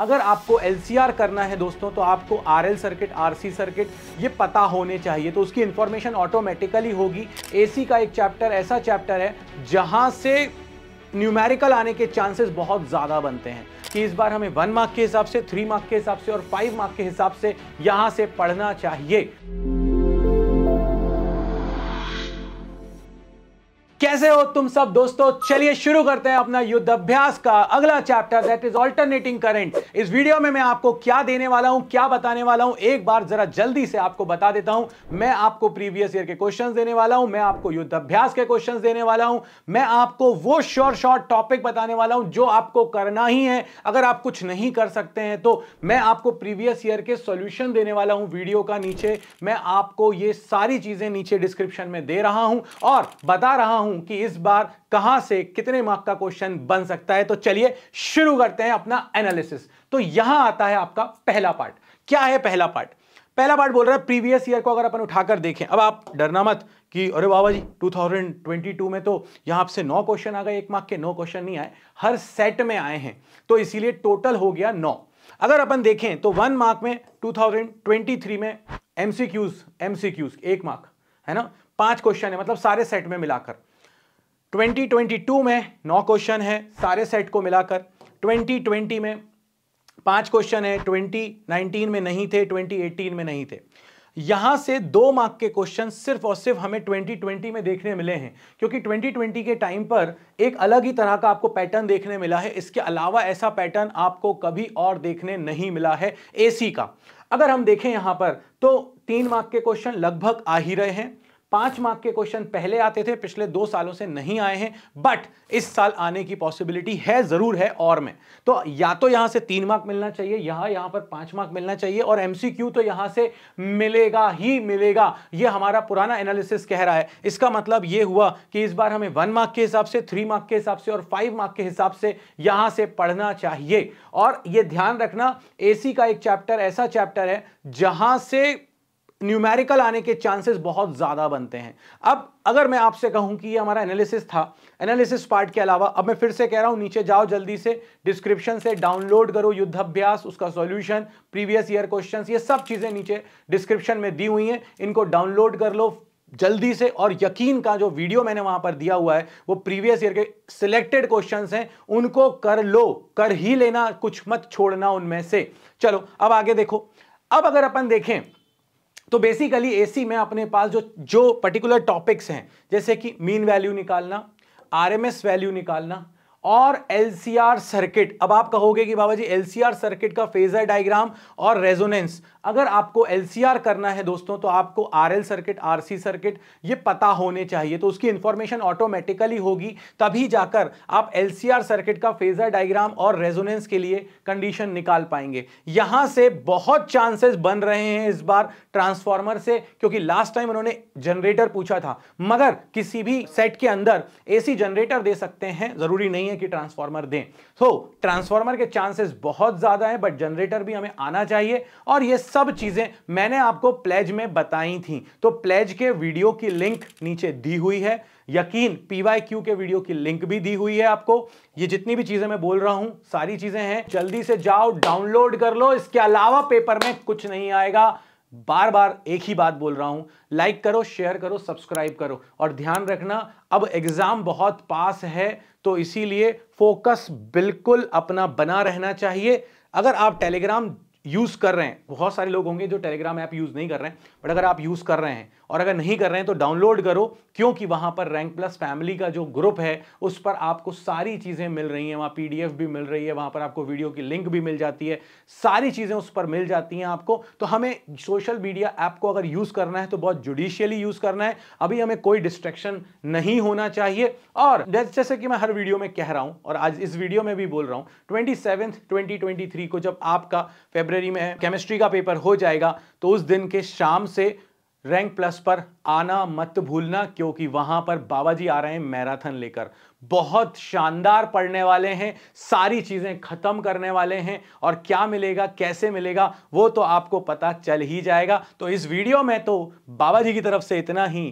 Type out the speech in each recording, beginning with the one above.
अगर आपको एल करना है दोस्तों तो आपको R L circuit R C circuit ये पता होने चाहिए तो उसकी इन्फॉर्मेशन ऑटोमेटिकली होगी ए का एक चैप्टर ऐसा चैप्टर है जहाँ से न्यूमेरिकल आने के चांसेस बहुत ज़्यादा बनते हैं कि इस बार हमें वन मार्क के हिसाब से थ्री मार्क के हिसाब से और फाइव मार्क के हिसाब से यहाँ से पढ़ना चाहिए कैसे हो तुम सब दोस्तों चलिए शुरू करते हैं अपना युद्धाभ्यास का अगला chapter that is alternating current इस वीडियो में मैं आपको क्या देने वाला हूं क्या बताने वाला हूं एक बार जरा जल्दी से आपको बता देता हूं मैं आपको प्रीवियस ईयर के क्वेश्चन देने वाला हूं मैं आपको युद्धाभ्यास के क्वेश्चन देने वाला हूं मैं आपको वो शॉर्ट शॉर्ट टॉपिक बताने वाला हूं जो आपको करना ही है अगर आप कुछ नहीं कर सकते हैं तो मैं आपको प्रीवियस ईयर के सोल्यूशन देने वाला हूं वीडियो का नीचे मैं आपको ये सारी चीजें नीचे डिस्क्रिप्शन में दे रहा हूं और बता रहा हूं हूं कि इस बार कहां से कितने मार्क का क्वेश्चन बन सकता है तो चलिए शुरू करते हैं अपना एनालिसिस तो यहां आता है आपका पहला पार्ट क्या है पहला पार्ट पहला पार्ट बोल रहा है प्रीवियस ईयर को अगर अपन उठाकर देखें अब आप डरना मत कि अरे बाबा जी 2022 में तो यहां आपसे नौ क्वेश्चन आ गए एक मार्क के नौ क्वेश्चन नहीं आए हर सेट में आए हैं तो इसीलिए टोटल हो गया नौ अगर अपन देखें तो वन मार्क में 2023 में एमसीक्यूज एमसीक्यूज एक मार्क है ना पांच क्वेश्चन है मतलब सारे सेट में मिलाकर 2022 में नौ क्वेश्चन है सारे सेट को मिलाकर 2020 में पांच क्वेश्चन है 2019 में नहीं थे 2018 में नहीं थे यहां से दो मार्क के क्वेश्चन सिर्फ और सिर्फ हमें 2020 में देखने मिले हैं क्योंकि 2020 के टाइम पर एक अलग ही तरह का आपको पैटर्न देखने मिला है इसके अलावा ऐसा पैटर्न आपको कभी और देखने नहीं मिला है एसी का अगर हम देखें यहां पर तो तीन मार्क के क्वेश्चन लगभग आ ही रहे हैं पांच मार्क के क्वेश्चन पहले आते थे पिछले दो सालों से नहीं आए हैं बट इस साल आने की पॉसिबिलिटी है जरूर है और में तो या तो यहां से तीन मार्क मिलना चाहिए यहां यहां पर पांच मार्क मिलना चाहिए और एमसीक्यू तो यहां से मिलेगा ही मिलेगा ये हमारा पुराना एनालिसिस कह रहा है इसका मतलब ये हुआ कि इस बार हमें वन मार्क के हिसाब से थ्री मार्क के हिसाब से और फाइव मार्क के हिसाब से यहां से पढ़ना चाहिए और यह ध्यान रखना एसी का एक चैप्टर ऐसा चैप्टर है जहां से न्यूमेरिकल आने के चांसेस बहुत ज़्यादा बनते हैं अब अगर मैं आपसे कहूं कि ये हमारा एनालिसिस था एनालिसिस पार्ट के अलावा अब मैं फिर से कह रहा हूं नीचे जाओ जल्दी से डिस्क्रिप्शन से डाउनलोड करो युद्धाभ्यास उसका सॉल्यूशन प्रीवियस ईयर क्वेश्चंस ये सब चीज़ें नीचे डिस्क्रिप्शन में दी हुई हैं इनको डाउनलोड कर लो जल्दी से और यकीन का जो वीडियो मैंने वहां पर दिया हुआ है वो प्रीवियस ईयर के सिलेक्टेड क्वेश्चंस हैं उनको कर लो कर ही लेना कुछ मत छोड़ना उनमें से चलो अब आगे देखो अब अगर अपन देखें तो बेसिकली एसी में अपने पास जो जो पर्टिकुलर टॉपिक्स हैं जैसे कि मीन वैल्यू निकालना आरएमएस वैल्यू निकालना और एलसीआर सर्किट अब आप कहोगे कि बाबा जी एलसीआर सर्किट का फेजर डायग्राम और रेजोनेंस अगर आपको एलसीआर करना है दोस्तों तो आपको आरएल सर्किट आरसी सर्किट ये पता होने चाहिए तो उसकी इंफॉर्मेशन ऑटोमेटिकली होगी तभी जाकर आप एलसीआर सर्किट का फेजर डायग्राम और रेजोनेंस के लिए कंडीशन निकाल पाएंगे यहां से बहुत चांसेस बन रहे हैं इस बार ट्रांसफॉर्मर से क्योंकि लास्ट टाइम उन्होंने जनरेटर पूछा था मगर किसी भी सेट के अंदर ए जनरेटर दे सकते हैं जरूरी नहीं है है कि ट्रांसफॉर्मर दें सो so, ट्रांसफॉर्मर के चांसेस बहुत ज़्यादा है बट जनरेटर भी हमें आना चाहिए और ये सब चीज़ें मैंने आपको प्लेज में बताई थी तो प्लेज के वीडियो की लिंक नीचे दी हुई है यकीन पीवाईक्यू के वीडियो की लिंक भी दी हुई है आपको ये जितनी भी चीजें मैं बोल रहा हूं सारी चीजें हैं जल्दी से जाओ डाउनलोड कर लो इसके अलावा पेपर में कुछ नहीं आएगा बार बार एक ही बात बोल रहा हूं लाइक करो शेयर करो सब्सक्राइब करो और ध्यान रखना अब एग्जाम बहुत पास है तो इसीलिए फोकस बिल्कुल अपना बना रहना चाहिए अगर आप टेलीग्राम यूज़ कर रहे हैं बहुत सारे लोग होंगे जो टेलीग्राम ऐप यूज़ नहीं कर रहे हैं बट अगर आप यूज़ कर रहे हैं और अगर नहीं कर रहे हैं तो डाउनलोड करो क्योंकि वहां पर रैंक प्लस फैमिली का जो ग्रुप है उस पर आपको सारी चीज़ें मिल रही हैं वहां पीडीएफ भी मिल रही है वहां पर आपको वीडियो की लिंक भी मिल जाती है सारी चीज़ें उस पर मिल जाती हैं आपको तो हमें सोशल मीडिया ऐप को अगर यूज़ करना है तो बहुत जुडिशियली यूज़ करना है अभी हमें कोई डिस्ट्रेक्शन नहीं होना चाहिए और जैसे कि मैं हर वीडियो में कह रहा हूँ और आज इस वीडियो में भी बोल रहा हूँ ट्वेंटी सेवन को जब आपका फेबर लाइब्रेरी में है केमिस्ट्री का पेपर हो जाएगा तो उस दिन के शाम से रैंक प्लस पर आना मत भूलना क्योंकि वहां पर बाबा जी आ रहे हैं मैराथन लेकर बहुत शानदार पढ़ने वाले हैं सारी चीज़ें ख़त्म करने वाले हैं और क्या मिलेगा कैसे मिलेगा वो तो आपको पता चल ही जाएगा तो इस वीडियो में तो बाबा जी की तरफ से इतना ही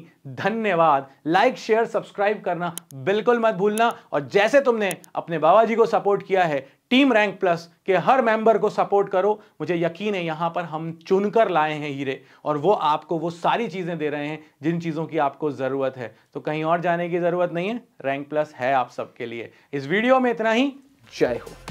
धन्यवाद लाइक शेयर सब्सक्राइब करना बिल्कुल मत भूलना और जैसे तुमने अपने बाबा जी को सपोर्ट किया है टीम रैंक प्लस के हर मेंबर को सपोर्ट करो मुझे यकीन है यहां पर हम चुनकर लाए हैं हीरे और वो आपको वो सारी चीज़ें दे रहे हैं जिन चीज़ों की आपको ज़रूरत है तो कहीं और जाने की ज़रूरत नहीं है रैंक प्लस है आप सबके लिए इस वीडियो में इतना ही जय हो